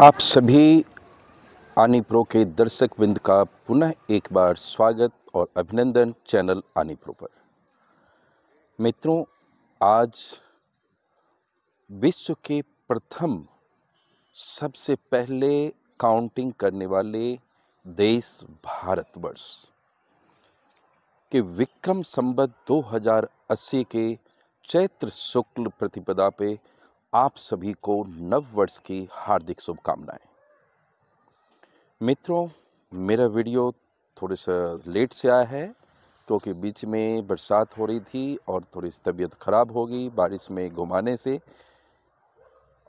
आप सभी आनी प्रो के दर्शक बिंद का पुनः एक बार स्वागत और अभिनंदन चैनल आनी प्रो पर मित्रों आज विश्व के प्रथम सबसे पहले काउंटिंग करने वाले देश भारतवर्ष के विक्रम संबत 2080 के चैत्र शुक्ल प्रतिपदा पे आप सभी को नव वर्ष की हार्दिक शुभकामनाएं मित्रों मेरा वीडियो थोड़े से लेट से आया है क्योंकि बीच में बरसात हो रही थी और थोड़ी सी तबीयत ख़राब हो गई बारिश में घुमाने से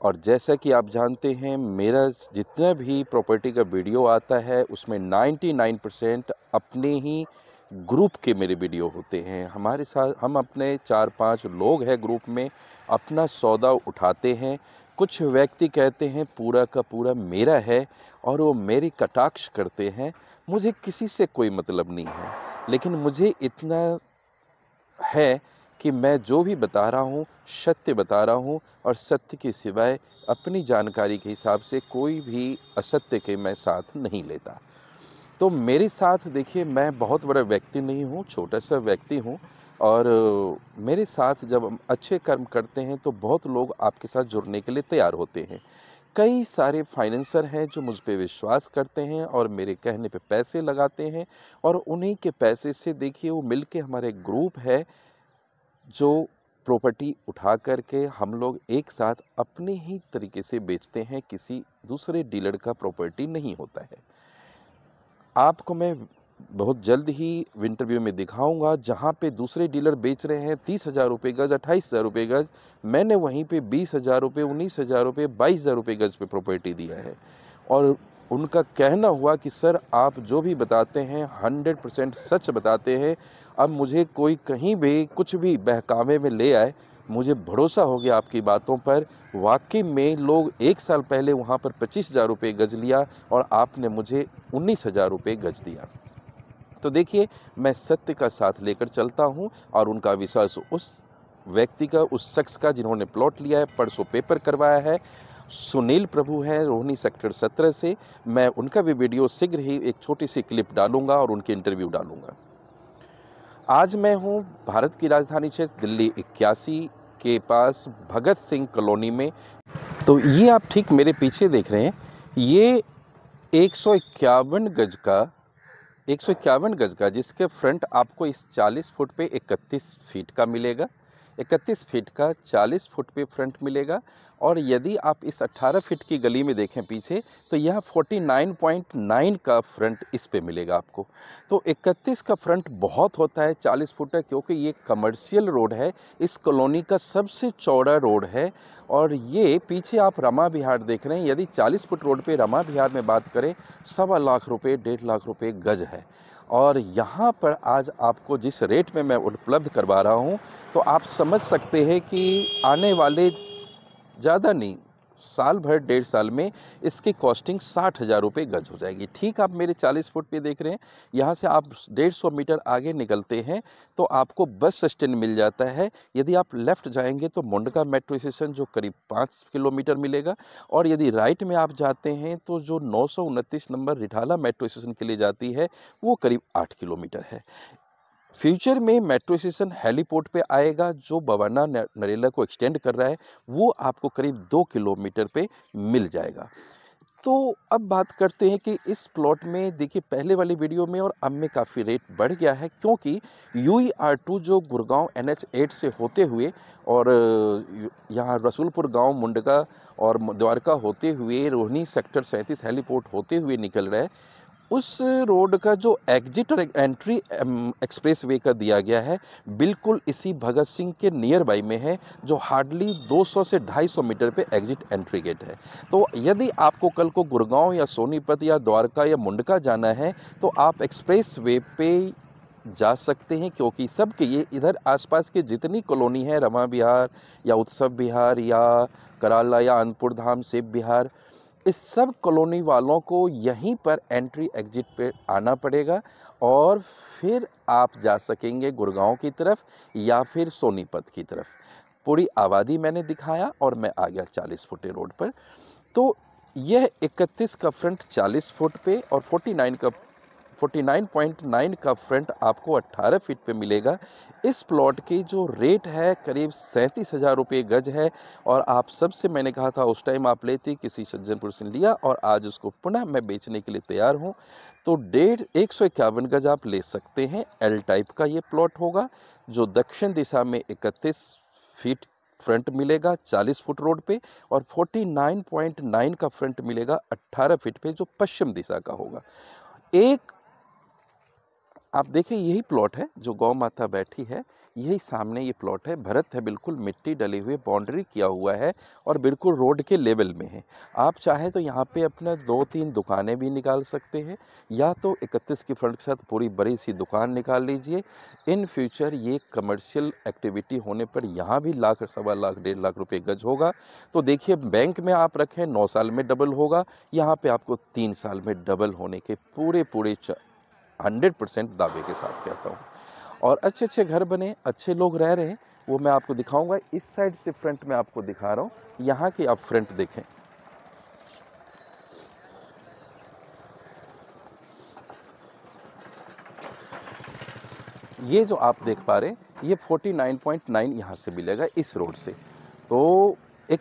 और जैसा कि आप जानते हैं मेरा जितना भी प्रॉपर्टी का वीडियो आता है उसमें 99 परसेंट अपने ही ग्रुप के मेरे वीडियो होते हैं हमारे साथ हम अपने चार पांच लोग हैं ग्रुप में अपना सौदा उठाते हैं कुछ व्यक्ति कहते हैं पूरा का पूरा मेरा है और वो मेरी कटाक्ष करते हैं मुझे किसी से कोई मतलब नहीं है लेकिन मुझे इतना है कि मैं जो भी बता रहा हूँ सत्य बता रहा हूँ और सत्य के सिवाय अपनी जानकारी के हिसाब से कोई भी असत्य के मैं साथ नहीं लेता तो मेरे साथ देखिए मैं बहुत बड़ा व्यक्ति नहीं हूँ छोटा सा व्यक्ति हूँ और मेरे साथ जब हम अच्छे कर्म करते हैं तो बहुत लोग आपके साथ जुड़ने के लिए तैयार होते हैं कई सारे फाइनेंसर हैं जो मुझ पर विश्वास करते हैं और मेरे कहने पे पैसे लगाते हैं और उन्हीं के पैसे से देखिए वो मिल के हमारे ग्रुप है जो प्रॉपर्टी उठा करके हम लोग एक साथ अपने ही तरीके से बेचते हैं किसी दूसरे डीलर का प्रॉपर्टी नहीं होता है आपको मैं बहुत जल्द ही विंटर व्यू में दिखाऊंगा जहाँ पे दूसरे डीलर बेच रहे हैं तीस हज़ार रुपये गज अट्ठाईस हज़ार रुपये गज मैंने वहीं पे बीस हज़ार रुपये उन्नीस हज़ार रुपये बाईस हज़ार रुपये गज पे प्रॉपर्टी दिया है और उनका कहना हुआ कि सर आप जो भी बताते हैं हंड्रेड परसेंट सच बताते हैं अब मुझे कोई कहीं भी कुछ भी बहकावे में ले आए मुझे भरोसा हो गया आपकी बातों पर वाकई में लोग एक साल पहले वहाँ पर पच्चीस हज़ार रुपये गज लिया और आपने मुझे उन्नीस हज़ार रुपये गज दिया तो देखिए मैं सत्य का साथ लेकर चलता हूँ और उनका विश्वास उस व्यक्ति का उस शख्स का जिन्होंने प्लॉट लिया है परसों पेपर करवाया है सुनील प्रभु हैं रोहिणी सेक्टर सत्रह से मैं उनका भी वीडियो शीघ्र ही एक छोटी सी क्लिप डालूंगा और उनके इंटरव्यू डालूंगा आज मैं हूं भारत की राजधानी क्षेत्र दिल्ली इक्यासी के पास भगत सिंह कॉलोनी में तो ये आप ठीक मेरे पीछे देख रहे हैं ये एक गज का एक गज का जिसके फ्रंट आपको इस 40 फुट पे 31 फीट का मिलेगा इकतीस फीट का चालीस फुट पे फ्रंट मिलेगा और यदि आप इस 18 फीट की गली में देखें पीछे तो यह 49.9 का फ्रंट इस पे मिलेगा आपको तो 31 का फ्रंट बहुत होता है 40 फुट का क्योंकि ये कमर्शियल रोड है इस कॉलोनी का सबसे चौड़ा रोड है और ये पीछे आप रमा बिहार देख रहे हैं यदि 40 फुट रोड पे रमा बिहार में बात करें सवा लाख रुपये डेढ़ लाख रुपये गज है और यहाँ पर आज आपको जिस रेट में मैं उपलब्ध करवा रहा हूँ तो आप समझ सकते हैं कि आने वाले ज़्यादा नहीं साल भर डेढ़ साल में इसकी कॉस्टिंग साठ हज़ार रुपये गज हो जाएगी ठीक आप मेरे चालीस फुट पे देख रहे हैं यहाँ से आप डेढ़ सौ मीटर आगे निकलते हैं तो आपको बस स्टैंड मिल जाता है यदि आप लेफ़्ट जाएंगे तो मुंडका मेट्रो स्टेशन जो करीब पाँच किलोमीटर मिलेगा और यदि राइट में आप जाते हैं तो जो नौ नंबर रिठाला मेट्रो स्टेशन के लिए जाती है वो करीब आठ किलोमीटर है फ्यूचर में मेट्रो स्टेशन हेलीपोर्ट पे आएगा जो बवाना नरेला को एक्सटेंड कर रहा है वो आपको करीब दो किलोमीटर पे मिल जाएगा तो अब बात करते हैं कि इस प्लॉट में देखिए पहले वाली वीडियो में और अब में काफ़ी रेट बढ़ गया है क्योंकि यू ई आर टू जो गुड़गांव एन एच एट से होते हुए और यहाँ रसूलपुर गांव मुंडका और द्वारका होते हुए रोहिणी सेक्टर सैंतीस हेलीपोर्ट होते हुए निकल रहा है उस रोड का जो एग्जिट और एंट्री एक्सप्रेस वे का दिया गया है बिल्कुल इसी भगत सिंह के नियर बाई में है जो हार्डली 200 से 250 मीटर पे एग्जिट एंट्री गेट है तो यदि आपको कल को गुड़गांव या सोनीपत या द्वारका या मुंडका जाना है तो आप एक्सप्रेस वे पे जा सकते हैं क्योंकि सबके ये इधर आसपास के जितनी कॉलोनी है रमा बिहार या उत्सव बिहार या कराला या अनपुर धाम सेब बिहार इस सब कॉलोनी वालों को यहीं पर एंट्री एग्जिट पे आना पड़ेगा और फिर आप जा सकेंगे गुड़गांव की तरफ या फिर सोनीपत की तरफ पूरी आबादी मैंने दिखाया और मैं आ गया चालीस फुटे रोड पर तो यह 31 का फ्रंट 40 फुट पे और 49 का 49.9 का फ्रंट आपको 18 फीट पे मिलेगा इस प्लॉट की जो रेट है करीब सैंतीस हज़ार रुपये गज है और आप सबसे मैंने कहा था उस टाइम आप लेते किसी सज्जनपुर से लिया और आज उसको पुनः मैं बेचने के लिए तैयार हूँ तो डेढ़ एक सौ इक्यावन गज आप ले सकते हैं एल टाइप का ये प्लॉट होगा जो दक्षिण दिशा में इकतीस फीट फ्रंट मिलेगा 40 फुट रोड पे और 49.9 का फ्रंट मिलेगा 18 फीट पे जो पश्चिम दिशा का होगा एक आप देखिए यही प्लॉट है जो गौ माता बैठी है यही सामने ये प्लॉट है भरत है बिल्कुल मिट्टी डली हुई बाउंड्री किया हुआ है और बिल्कुल रोड के लेवल में है आप चाहे तो यहाँ पे अपना दो तीन दुकानें भी निकाल सकते हैं या तो 31 की फ्रंट के साथ पूरी बड़ी सी दुकान निकाल लीजिए इन फ्यूचर ये कमर्शियल एक्टिविटी होने पर यहाँ भी लाख सवा लाख डेढ़ लाख रुपये गज होगा तो देखिए बैंक में आप रखें नौ साल में डबल होगा यहाँ पर आपको तीन साल में डबल होने के पूरे पूरे हंड्रेड परसेंट दावे के साथ कहता हूँ और अच्छे अच्छे घर बने अच्छे लोग रह रहे हैं वो मैं आपको दिखाऊंगा इस साइड से फ्रंट में आपको दिखा रहा हूँ यहाँ की आप फ्रंट देखें ये जो आप देख पा रहे हैं ये 49.9 यहाँ से मिलेगा इस रोड से तो एक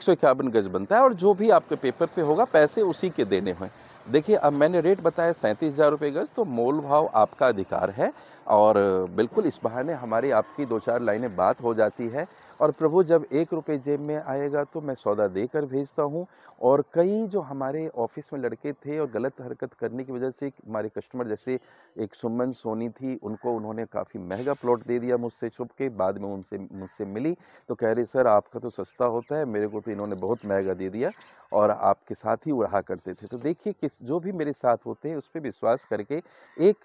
गज बनता है और जो भी आपके पेपर पे होगा पैसे उसी के देने हुए देखिए अब मैंने रेट बताया सैंतीस हज़ार रुपये गज तो मोल भाव आपका अधिकार है और बिल्कुल इस बहाने हमारी आपकी दो चार लाइनें बात हो जाती है और प्रभु जब एक रुपये जेब में आएगा तो मैं सौदा देकर भेजता हूँ और कई जो हमारे ऑफिस में लड़के थे और गलत हरकत करने की वजह से हमारे कस्टमर जैसे एक सुमन सोनी थी उनको उन्होंने काफ़ी महंगा प्लॉट दे दिया मुझसे छुप के बाद में उनसे मुझसे मिली तो कह रही सर आपका तो सस्ता होता है मेरे को तो इन्होंने बहुत महंगा दे दिया और आपके साथ ही उड़ा करते थे तो देखिए किस जो भी मेरे साथ होते हैं उस पर विश्वास करके एक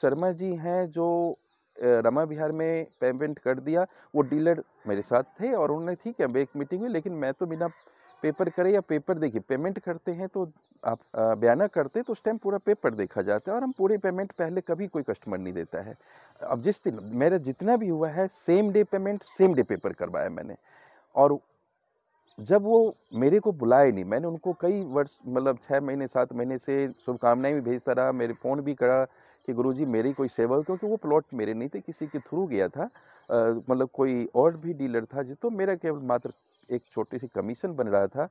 शर्मा जी हैं जो रमा विहार में पेमेंट कर दिया वो डीलर मेरे साथ थे और उन्होंने ठीक है एक मीटिंग हुई लेकिन मैं तो बिना पेपर करे या पेपर देखिए पेमेंट करते हैं तो आप बयाना करते तो उस टाइम पूरा पेपर देखा जाता है और हम पूरी पेमेंट पहले कभी कोई कस्टमर नहीं देता है अब जिस दिन मेरा जितना भी हुआ है same day payment same day paper करवाया मैंने और जब वो मेरे को बुलाए नहीं मैंने उनको कई वर्ष मतलब छः महीने सात महीने से शुभकामनाएं भी भेजता रहा मेरे फ़ोन भी करा कि गुरुजी मेरी कोई सेवा हो क्योंकि वो प्लॉट मेरे नहीं थे किसी के थ्रू गया था मतलब कोई और भी डीलर था जिस तो मेरा केवल मात्र एक छोटी सी कमीशन बन रहा था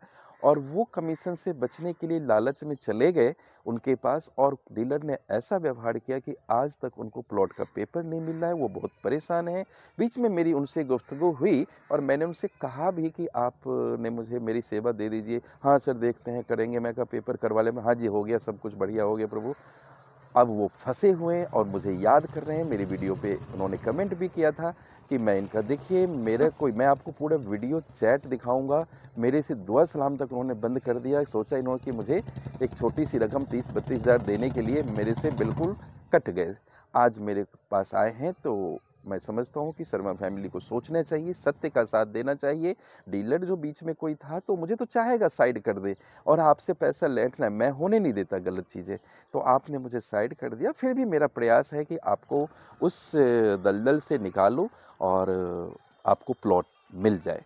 और वो कमीशन से बचने के लिए लालच में चले गए उनके पास और डीलर ने ऐसा व्यवहार किया कि आज तक उनको प्लॉट का पेपर नहीं मिल रहा है वो बहुत परेशान है बीच में मेरी उनसे गुफ्तगु हुई और मैंने उनसे कहा भी कि आपने मुझे मेरी सेवा दे दीजिए हाँ सर देखते हैं करेंगे मैं का पेपर करवा ले हाँ जी हो गया सब कुछ बढ़िया हो गया प्रभु अब वो फंसे हुए हैं और मुझे याद कर रहे हैं मेरी वीडियो पे उन्होंने कमेंट भी किया था कि मैं इनका देखिए मेरा कोई मैं आपको पूरा वीडियो चैट दिखाऊंगा मेरे से दुआ सलाम तक उन्होंने बंद कर दिया सोचा इन्होंने कि मुझे एक छोटी सी रकम तीस बत्तीस हज़ार देने के लिए मेरे से बिल्कुल कट गए आज मेरे पास आए हैं तो मैं समझता हूँ कि शर्मा फैमिली को सोचना चाहिए सत्य का साथ देना चाहिए डीलर जो बीच में कोई था तो मुझे तो चाहेगा साइड कर दे और आपसे पैसा लेटना मैं होने नहीं देता गलत चीज़ें तो आपने मुझे साइड कर दिया फिर भी मेरा प्रयास है कि आपको उस दलदल से निकालो और आपको प्लॉट मिल जाए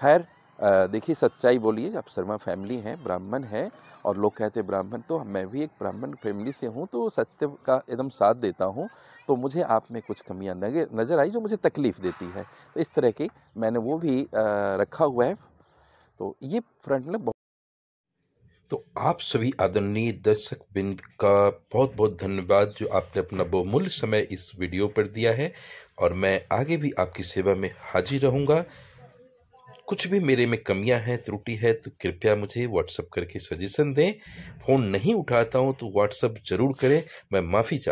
खैर देखिए सच्चाई बोलिए आप शर्मा फैमिली हैं ब्राह्मण हैं और लोग कहते हैं ब्राह्मण तो मैं भी एक ब्राह्मण फैमिली से हूँ तो सत्य का एकदम साथ देता हूँ तो मुझे आप में कुछ कमियाँ नज़र आई जो मुझे तकलीफ़ देती है तो इस तरह की मैंने वो भी रखा हुआ है तो ये फ्रंट में तो आप सभी आदरणीय दर्शक बिंद का बहुत बहुत धन्यवाद जो आपने अपना बहुमूल्य समय इस वीडियो पर दिया है और मैं आगे भी आपकी सेवा में हाजिर रहूँगा कुछ भी मेरे में कमियां हैं त्रुटि है तो कृपया मुझे व्हाट्सअप करके सजेशन दें फ़ोन नहीं उठाता हूं तो व्हाट्सअप ज़रूर करें मैं माफ़ी चाह